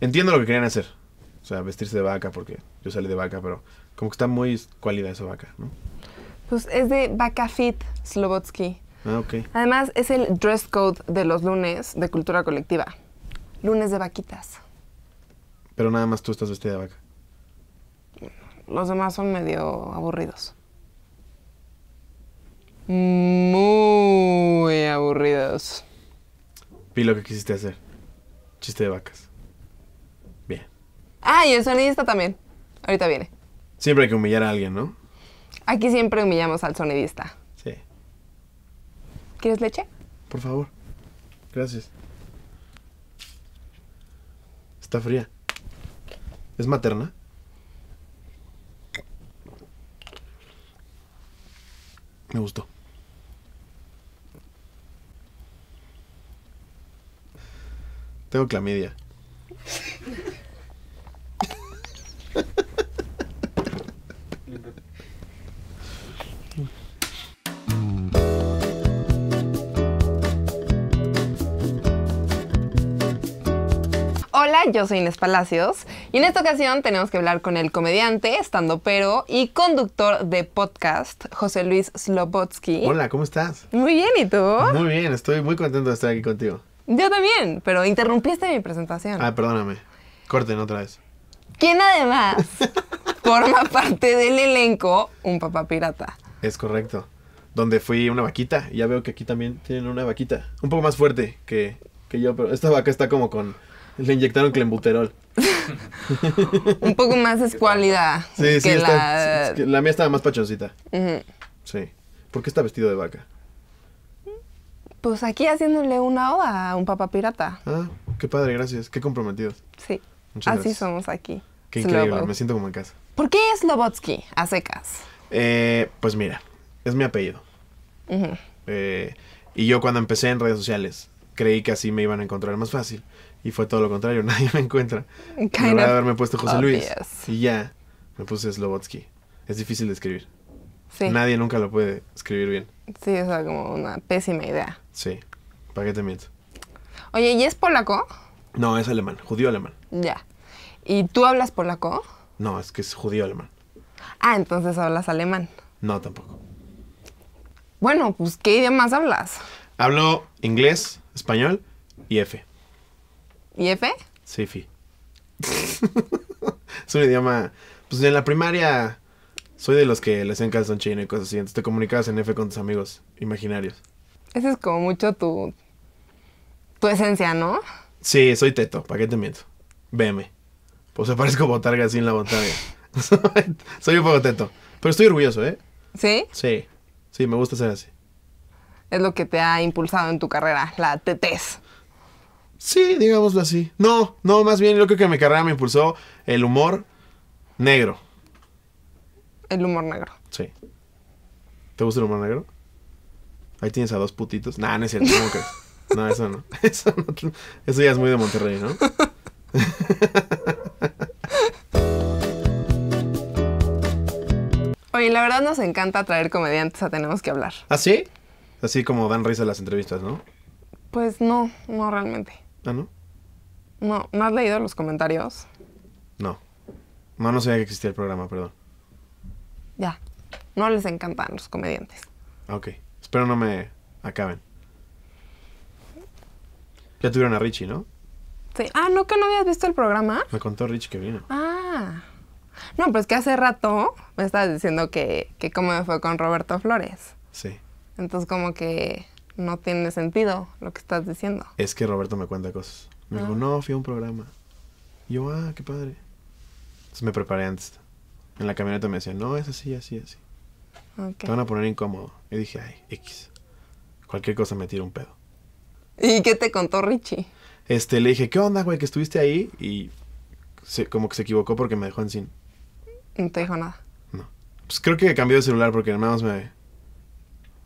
Entiendo lo que querían hacer. O sea, vestirse de vaca, porque yo salí de vaca, pero como que está muy cualidad esa vaca, ¿no? Pues es de Vaca Fit Slobotsky. Ah, ok. Además, es el dress code de los lunes de cultura colectiva. Lunes de vaquitas. Pero nada más tú estás vestida de vaca. Los demás son medio aburridos. Muy aburridos. Vi lo que quisiste hacer. Chiste de vacas. Ah, y el sonidista también. Ahorita viene. Siempre hay que humillar a alguien, ¿no? Aquí siempre humillamos al sonidista. Sí. ¿Quieres leche? Por favor. Gracias. Está fría. ¿Es materna? Me gustó. Tengo clamidia. Hola, yo soy Inés Palacios y en esta ocasión tenemos que hablar con el comediante, estando pero y conductor de podcast, José Luis Slobotsky. Hola, ¿cómo estás? Muy bien, ¿y tú? Muy bien, estoy muy contento de estar aquí contigo. Yo también, pero interrumpiste mi presentación. Ah, perdóname. Corten otra vez. ¿Quién además forma parte del elenco Un Papá Pirata. Es correcto. Donde fui una vaquita. ya veo que aquí también tienen una vaquita. Un poco más fuerte que, yo, pero esta vaca está como con. Le inyectaron clembuterol. un poco más escuálida. Sí, que sí, la... la mía estaba más pachoncita. Sí. ¿Por qué está vestido de vaca? Pues aquí haciéndole una oda a un papá pirata. Ah, qué padre, gracias. Qué comprometidos. Sí. Así somos aquí. Qué increíble, me siento como en casa. ¿Por qué Slobotsky a secas? Eh, pues mira, es mi apellido. Eh, y yo cuando empecé en redes sociales creí que así me iban a encontrar más fácil. Y fue todo lo contrario, nadie me encuentra. Me haberme puesto José Luis. Y ya, me puse Slobotsky. Es difícil de escribir. Sí. Nadie nunca lo puede escribir bien. Sí, es como una pésima idea. Sí, ¿para qué te miento? Oye, ¿y es polaco? No, es alemán, judío alemán. Ya. ¿Y tú hablas polaco? No, es que es judío alemán. Ah, entonces hablas alemán. No, tampoco. Bueno, pues ¿qué idiomas hablas? Hablo inglés, español y F. ¿Y F? Sí, F. es un idioma. Pues en la primaria soy de los que les encantan chino y cosas así. Entonces te comunicabas en F con tus amigos imaginarios. Ese es como mucho tu. tu esencia, ¿no? Sí, soy teto, ¿para qué te miento? Veme o pues sea parezco botarga así en la botarga. Soy un poco teto. Pero estoy orgulloso, ¿eh? ¿Sí? Sí. Sí, me gusta ser así. Es lo que te ha impulsado en tu carrera, la tetez. Sí, digámoslo así. No, no, más bien lo que mi carrera me impulsó el humor negro. El humor negro. Sí. ¿Te gusta el humor negro? Ahí tienes a dos putitos. Nah, no es cierto, ¿cómo No, eso no. Eso, eso ya es muy de Monterrey, ¿no? y la verdad nos encanta traer comediantes a Tenemos que hablar. ¿Ah, sí? Así como dan risa las entrevistas, ¿no? Pues no, no realmente. ¿Ah, no? No, ¿no has leído los comentarios? No. No, no sabía que existía el programa, perdón. Ya. No les encantan los comediantes. Ok. Espero no me acaben. Ya tuvieron a Richie, ¿no? Sí. Ah, no, que no habías visto el programa. Me contó Richie que vino. Ah. No, pues que hace rato me estabas diciendo que, que cómo me fue con Roberto Flores. Sí. Entonces como que no tiene sentido lo que estás diciendo. Es que Roberto me cuenta cosas. Me dijo, ah. no, fui a un programa. Y yo, ah, qué padre. Entonces me preparé antes. En la camioneta me decía, no, es así, así, así. Te van a poner incómodo. Y dije, ay, X. Cualquier cosa me tira un pedo. ¿Y qué te contó Richie? Este, le dije, ¿qué onda, güey? Que estuviste ahí. Y como que se equivocó porque me dejó en sin. No te dijo nada. No. Pues creo que cambié de celular porque nada me.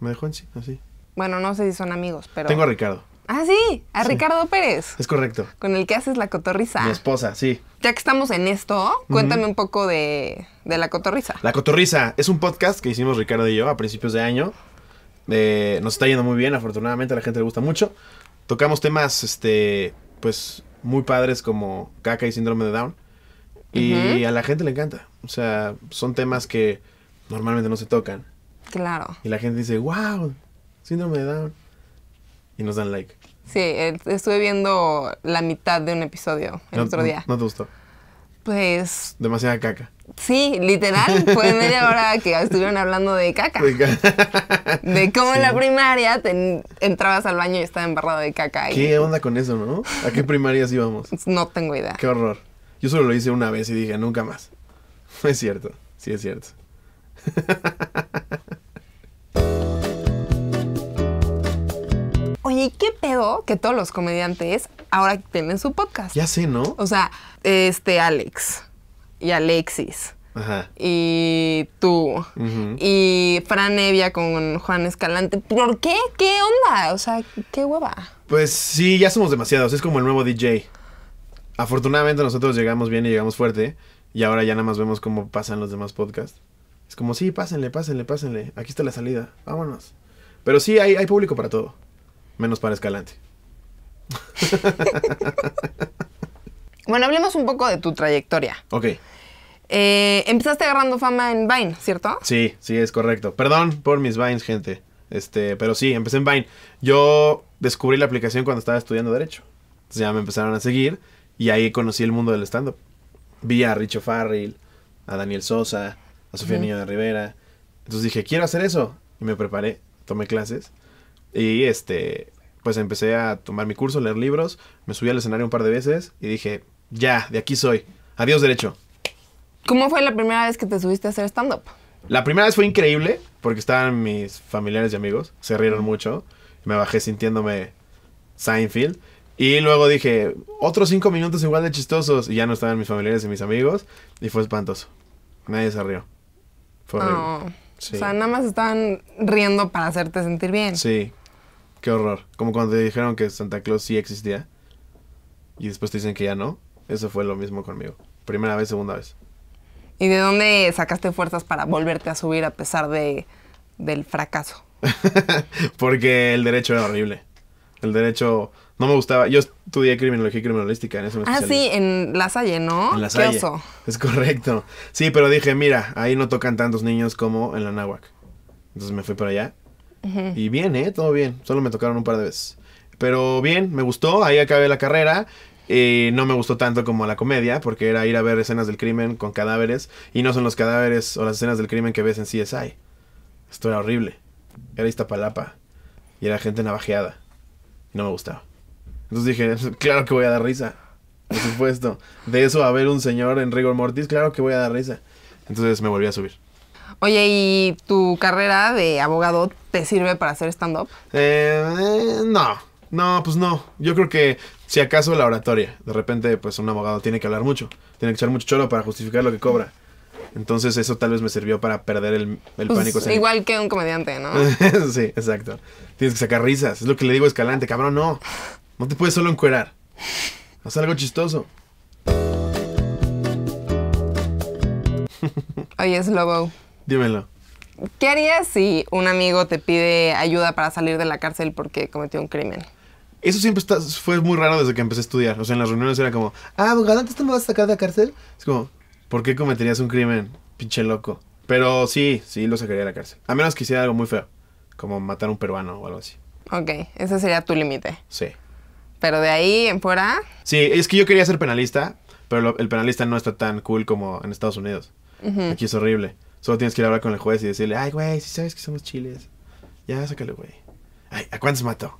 Me dejó en sí, así. Bueno, no sé si son amigos, pero. Tengo a Ricardo. Ah, sí, a Ricardo Pérez. Es correcto. Con el que haces la cotorriza. Mi esposa, sí. Ya que estamos en esto, cuéntame un poco de, la cotorriza. La cotorriza es un podcast que hicimos Ricardo y yo a principios de año. Eh, nos está yendo muy bien, afortunadamente a la gente le gusta mucho. Tocamos temas, este, pues, muy padres como caca y síndrome de Down. Y a la gente le encanta. O sea, son temas que normalmente no se tocan. Claro. Y la gente dice, wow, síndrome me Down. Y nos dan like. Sí, eh, estuve viendo la mitad de un episodio el otro día. No, te gustó? Pues... Demasiada caca. Sí, literal, fue media hora que estuvieron hablando de caca. De, caca. cómo en la primaria te entrabas al baño y estaba embarrado de caca. Y... ¿Qué onda con eso, no? ¿A qué primarias íbamos? No tengo idea. Qué horror. Yo solo lo hice una vez y dije, nunca más. es cierto, sí es cierto. Oye, ¿qué pedo que todos los comediantes ahora tienen su podcast? Ya sé, ¿no? O sea, este Alex y Alexis. Ajá. Y tú. Y Fran Evia con Juan Escalante. ¿Por qué? ¿Qué onda? O sea, qué hueva. Pues sí, ya somos demasiados. Es como el nuevo DJ afortunadamente nosotros llegamos bien y llegamos fuerte. Y ahora ya nada más vemos cómo pasan los demás podcasts. Es como, sí, pásenle, pásenle, pásenle. Aquí está la salida. Vámonos. Pero sí, hay, público para todo. Menos para Escalante. bueno, hablemos un poco de tu trayectoria. Ok. Eh, empezaste agarrando fama en Vine, ¿cierto? Sí, sí, es correcto. Perdón por mis Vines, gente. Este, pero sí, empecé en Vine. Yo descubrí la aplicación cuando estaba estudiando Derecho. Entonces ya me empezaron a seguir y ahí conocí el mundo del stand-up. Vi a Richo Farrell, a Daniel Sosa, a Sofía Niño de Rivera. Entonces dije, quiero hacer eso. Y me preparé, tomé clases. Y este, pues empecé a tomar mi curso, leer libros. Me subí al escenario un par de veces y dije, ya, de aquí soy. Adiós derecho. ¿Cómo fue la primera vez que te subiste a hacer stand-up? La primera vez fue increíble porque estaban mis familiares y amigos. Se rieron mucho. Me bajé sintiéndome Seinfeld. Y luego dije, otros cinco minutos igual de chistosos. Y ya no estaban mis familiares y mis amigos. Y fue espantoso. Nadie se rió. Fue horrible. O sea, nada más estaban riendo para hacerte sentir bien. Sí. Qué horror. Como cuando te dijeron que Santa Claus sí existía. Y después te dicen que ya no. Eso fue lo mismo conmigo. Primera vez, segunda vez. ¿Y de dónde sacaste fuerzas para volverte a subir a pesar de, del fracaso? Porque el derecho era horrible. El derecho no me gustaba. Yo estudié criminología y criminalística en ese Ah, sí, en La Salle, ¿no? En La Salle. Es correcto. Sí, pero dije, mira, ahí no tocan tantos niños como en la Náhuac. Entonces me fui para allá. Y bien, ¿eh? Todo bien. Solo me tocaron un par de veces. Pero bien, me gustó. Ahí acabé la carrera. Y no me gustó tanto como la comedia, porque era ir a ver escenas del crimen con cadáveres. Y no son los cadáveres o las escenas del crimen que ves en CSI. Esto era horrible. Era Iztapalapa. Y era gente navajeada. no me gustaba. Entonces dije, claro que voy a dar risa. Por supuesto. De eso a ver un señor en rigor mortis, claro que voy a dar risa. Entonces me volví a subir. Oye, ¿y tu carrera de abogado te sirve para hacer stand-up? Eh, no, no, pues no. Yo creo que si acaso la oratoria. De repente, pues un abogado tiene que hablar mucho. Tiene que echar mucho choro para justificar lo que cobra. Entonces eso tal vez me sirvió para perder el, el pues pánico. Igual que un comediante, ¿no? sí, exacto. Tienes que sacar risas. Es lo que le digo a Escalante, cabrón, no. No te puedes solo encuerar. Haz algo chistoso. Oye, Lobo. Dímelo. ¿Qué harías si un amigo te pide ayuda para salir de la cárcel porque cometió un crimen? Eso siempre fue muy raro desde que empecé a estudiar. O sea, en las reuniones era como, ah, abogado, antes te me vas a sacar de la cárcel. Es como, ¿por qué cometerías un crimen? Pinche loco. Pero sí, sí, lo sacaría de la cárcel. A menos que hiciera algo muy feo, como matar a un peruano o algo así. Ok, ese sería tu límite. Sí. Pero de ahí en fuera. Sí, es que yo quería ser penalista, pero el penalista no está tan cool como en Estados Unidos. Aquí es horrible. Solo tienes que ir a hablar con el juez y decirle, ay, güey, si sabes que somos chiles. Ya, sácale, güey. Ay, ¿a cuántos mató?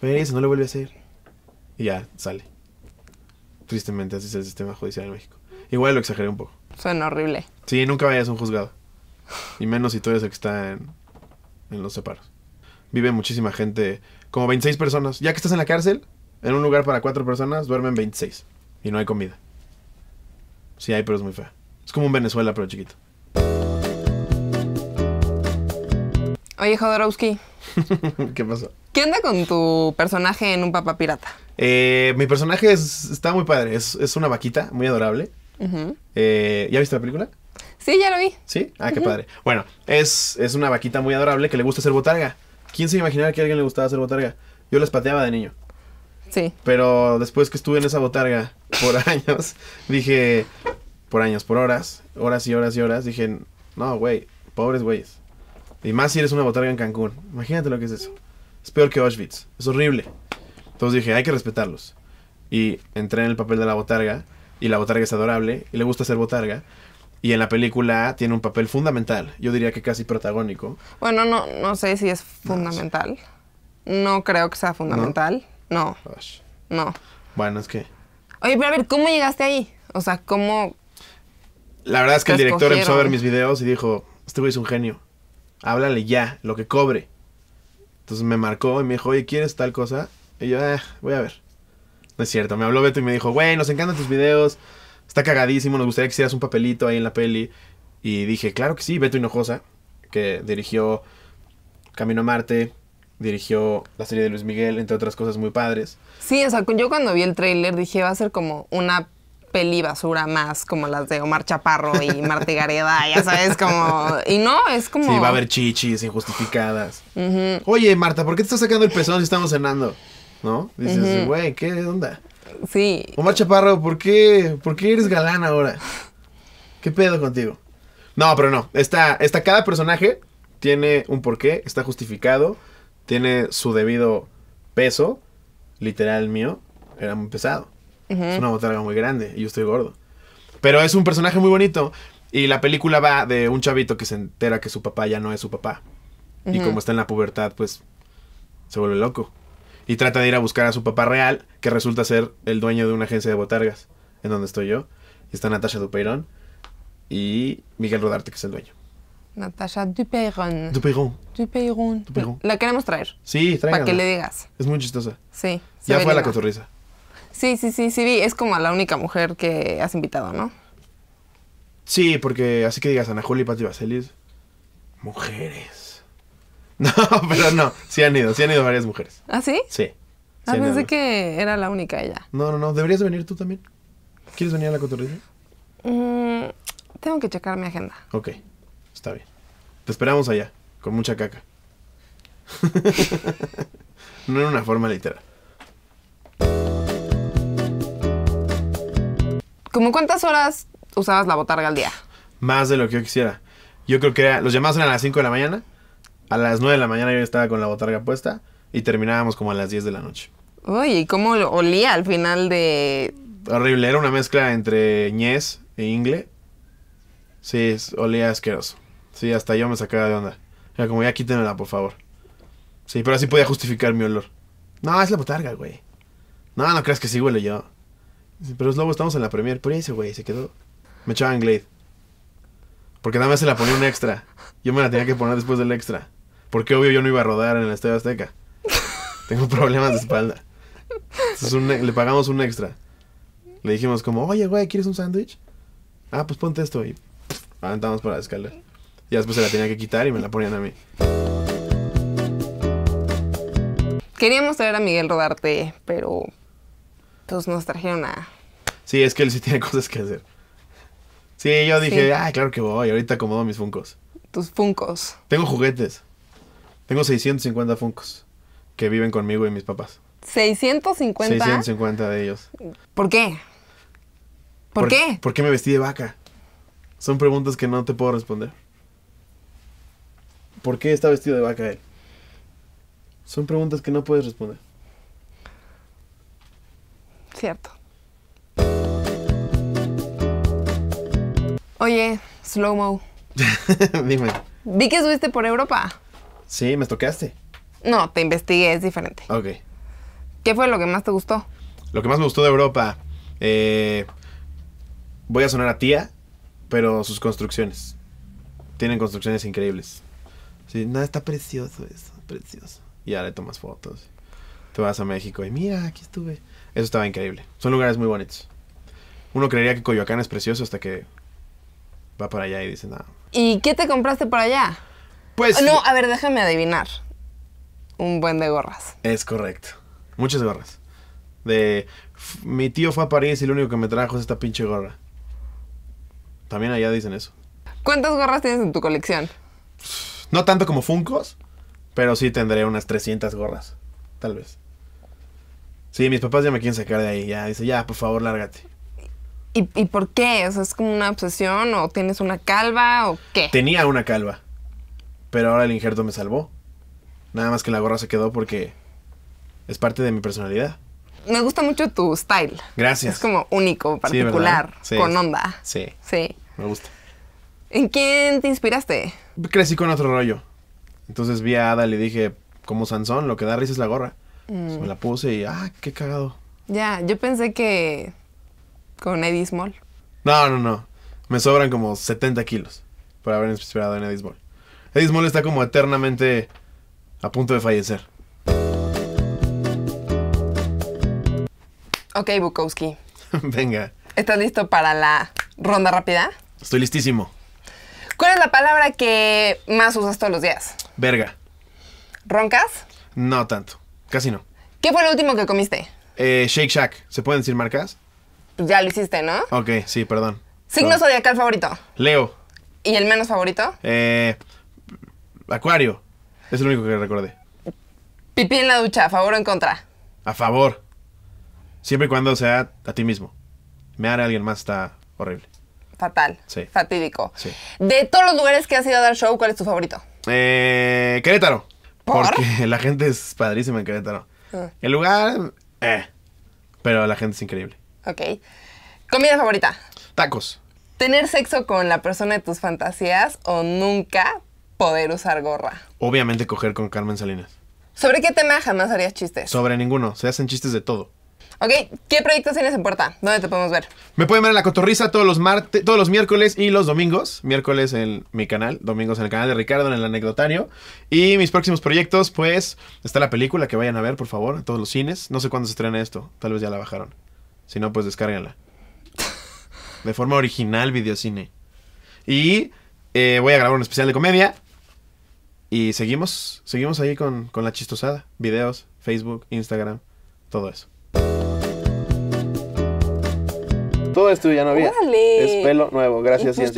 pero eso no lo vuelve a hacer. Y ya, sale. Tristemente, así es el sistema judicial en México. Igual lo exageré un poco. Suena horrible. Sí, nunca vayas a un juzgado. Y menos si tú eres el que está en, en los separos. Vive muchísima gente como 26 personas. Ya que estás en la cárcel, en un lugar para cuatro personas, duermen 26 y no hay comida. Sí hay, pero es muy fea. Es como un Venezuela, pero chiquito. Oye, Jodorowsky. ¿Qué pasó? ¿Qué anda con tu personaje en Un Papá Pirata? Eh, mi personaje está muy padre. Es, una vaquita muy adorable. Eh, ¿Ya viste la película? Sí, ya lo vi. ¿Sí? Ah, qué padre. Bueno, es, es una vaquita muy adorable que le gusta ser botarga. ¿Quién se imaginaba que a alguien le gustaba hacer botarga? Yo las pateaba de niño. Sí. Pero después que estuve en esa botarga por años, dije, por años, por horas, horas y horas y horas, dije, no, güey, pobres güeyes. Y más si eres una botarga en Cancún. Imagínate lo que es eso. Es peor que Auschwitz. Es horrible. Entonces dije, hay que respetarlos. Y entré en el papel de la botarga. Y la botarga es adorable. Y le gusta hacer botarga y en la película tiene un papel fundamental, yo diría que casi protagónico. Bueno, no, no sé si es fundamental. No creo que sea fundamental. No. No. Bueno, es que... Oye, pero a ver, ¿cómo llegaste ahí? O sea, ¿cómo... La verdad es que el director empezó a ver mis videos y dijo, este güey es un genio. Háblale ya, lo que cobre. Entonces me marcó y me dijo, oye, ¿quieres tal cosa? Y yo, ah, voy a ver. No es cierto, me habló Beto y me dijo, güey, nos encantan tus videos está cagadísimo, nos gustaría que hicieras un papelito ahí en la peli. Y dije, claro que sí, Beto Hinojosa, que dirigió Camino a Marte, dirigió la serie de Luis Miguel, entre otras cosas muy padres. Sí, o sea, yo cuando vi el tráiler dije, va a ser como una peli basura más, como las de Omar Chaparro y Marta Gareda, ya sabes, como... Y no, es como... Sí, va a haber chichis injustificadas. Oye, Marta, ¿por qué te estás sacando el pezón si estamos cenando? ¿No? Dices, güey, ¿qué onda? Sí. Omar Chaparro, ¿por qué, ¿por qué eres galán ahora? ¿Qué pedo contigo? No, pero no. Está, está cada personaje tiene un porqué, está justificado, tiene su debido peso. Literal mío, era muy pesado. Es una botarga muy grande y yo estoy gordo. Pero es un personaje muy bonito. Y la película va de un chavito que se entera que su papá ya no es su papá. Y como está en la pubertad, pues se vuelve loco. Y trata de ir a buscar a su papá real, que resulta ser el dueño de una agencia de botargas, en donde estoy yo. Y Está Natasha Dupeirón y Miguel Rodarte, que es el dueño. Natasha Dupeyron. Dupeyron. Dupeyron. La queremos traer. Sí, Para que le digas. Es muy chistosa. Sí. Ya fue a la risa Sí, sí, sí, sí, Es como la única mujer que has invitado, ¿no? Sí, porque así que digas Ana Julia y Patti Vaselis, mujeres. No, pero no, sí han ido, sí han ido varias mujeres. ¿Ah, sí? Sí. Ah, pensé que era la única ella. No, no, no, deberías venir tú también. ¿Quieres venir a la cotorrilla? Mm, tengo que checar mi agenda. Ok, está bien. Te esperamos allá, con mucha caca. no en una forma literal. ¿Cómo cuántas horas usabas la botarga al día? Más de lo que yo quisiera. Yo creo que era, los llamados eran a las 5 de la mañana a las 9 de la mañana yo estaba con la botarga puesta y terminábamos como a las 10 de la noche. Uy, ¿y cómo olía al final de...? Horrible, era una mezcla entre ñez e ingle. Sí, olía asqueroso. Sí, hasta yo me sacaba de onda. Era como, ya quítenela por favor. Sí, pero así podía justificar mi olor. No, es la botarga, güey. No, no creas que sí huele yo. Pero es lobo, estamos en la premier. Por ahí güey se quedó. Me echaban Glade. Porque nada más se la ponía un extra. Yo me la tenía que poner después del extra. Porque obvio yo no iba a rodar en el Estadio Azteca. Tengo problemas de espalda. E, le pagamos un extra. Le dijimos como, oye, güey, ¿quieres un sándwich? Ah, pues ponte esto. Y avanzamos para la escalera. Y después se la tenía que quitar y me la ponían a mí. Queríamos traer a Miguel Rodarte, pero pues nos trajeron nada. Sí, es que él sí tiene cosas que hacer. Sí, yo dije, ah, claro que voy, ahorita acomodo mis funcos. Tus funcos. Tengo juguetes. Tengo 650 Funcos que viven conmigo y mis papás. 650. 650 de ellos. ¿Por qué? ¿Por, qué? ¿Por qué me vestí de vaca? Son preguntas que no te puedo responder. ¿Por qué está vestido de vaca él? Son preguntas que no puedes responder. Cierto. Oye, slow mo. Dime. Vi que subiste por Europa. Sí, me toqueaste. No, te investigué, es diferente. Ok. ¿Qué fue lo que más te gustó? Lo que más me gustó de Europa, eh, voy a sonar a tía, pero sus construcciones. Tienen construcciones increíbles. Sí, nada, está precioso eso, precioso. Y ahora tomas fotos. Te vas a México y mira, aquí estuve. Eso estaba increíble. Son lugares muy bonitos. Uno creería que Coyoacán es precioso hasta que va para allá y dice nada. ¿Y qué te compraste por allá? Pues. No, a ver, déjame adivinar. Un buen de gorras. Es correcto. Muchas gorras. De. Mi tío fue a París y lo único que me trajo es esta pinche gorra. También allá dicen eso. ¿Cuántas gorras tienes en tu colección? No tanto como Funcos, pero sí tendré unas 300 gorras. Tal vez. Sí, mis papás ya me quieren sacar de ahí. Ya dice, ya, por favor, lárgate. ¿Y, ¿Y, por qué? ¿es como una obsesión o tienes una calva o qué? Tenía una calva. Pero ahora el injerto me salvó. Nada más que la gorra se quedó porque es parte de mi personalidad. Me gusta mucho tu style. Gracias. Es como único, particular, con onda. Sí. Sí. Me gusta. ¿En quién te inspiraste? Crecí con otro rollo. Entonces vi a Ada y le dije, como Sansón, lo que da risa es la gorra. Mm. me la puse y, ah, qué cagado. Ya, yo pensé que con Eddie Small. No, no, no. Me sobran como 70 kilos por haber inspirado en Eddie Small. Eddie Small está como eternamente a punto de fallecer. Ok, Bukowski. Venga. ¿Estás listo para la ronda rápida? Estoy listísimo. ¿Cuál es la palabra que más usas todos los días? Verga. ¿Roncas? No tanto. Casi no. ¿Qué fue lo último que comiste? Eh, Shake Shack. ¿Se pueden decir marcas? Pues ya lo hiciste, ¿no? Ok, sí, perdón. ¿Signo zodiacal favorito? Leo. ¿Y el menos favorito? Eh. Acuario. Es lo único que recordé. Pipí en la ducha, a favor o en contra. A favor. Siempre y cuando sea a ti mismo. Me hará alguien más está horrible. Fatal. Sí. Fatídico. Sí. De todos los lugares que has ido a dar show, ¿cuál es tu favorito? Eh, Querétaro. Porque la gente es padrísima en Querétaro. Ah. El lugar, eh. Pero la gente es increíble. Ok. ¿Comida favorita? Tacos. ¿Tener sexo con la persona de tus fantasías o nunca, poder usar gorra. Obviamente coger con Carmen Salinas. ¿Sobre qué tema jamás harías chistes? Sobre ninguno, se hacen chistes de todo. Ok, ¿qué proyectos tienes en puerta? ¿Dónde te podemos ver? Me pueden ver en La Cotorriza todos los martes, todos los miércoles y los domingos. Miércoles en mi canal, domingos en el canal de Ricardo, en el anecdotario. Y mis próximos proyectos, pues, está la película que vayan a ver, por favor, en todos los cines. No sé cuándo se estrena esto, tal vez ya la bajaron. Si no, pues descárguenla. De forma original, videocine. Y eh, voy a grabar un especial de comedia y seguimos, seguimos ahí con, la chistosada. Videos, Facebook, Instagram, todo eso. Todo esto ya no había. Es pelo nuevo, gracias pues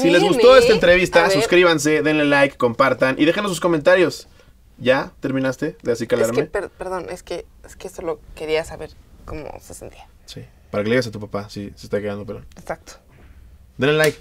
si les gustó esta ¿eh? entrevista, suscríbanse, denle like, compartan y déjenos sus comentarios. ¿Ya terminaste de así calarme? Es perdón, es que, es que esto lo quería saber cómo se sentía. Sí, para que le digas a tu papá si se está quedando pelo. Exacto. Denle like.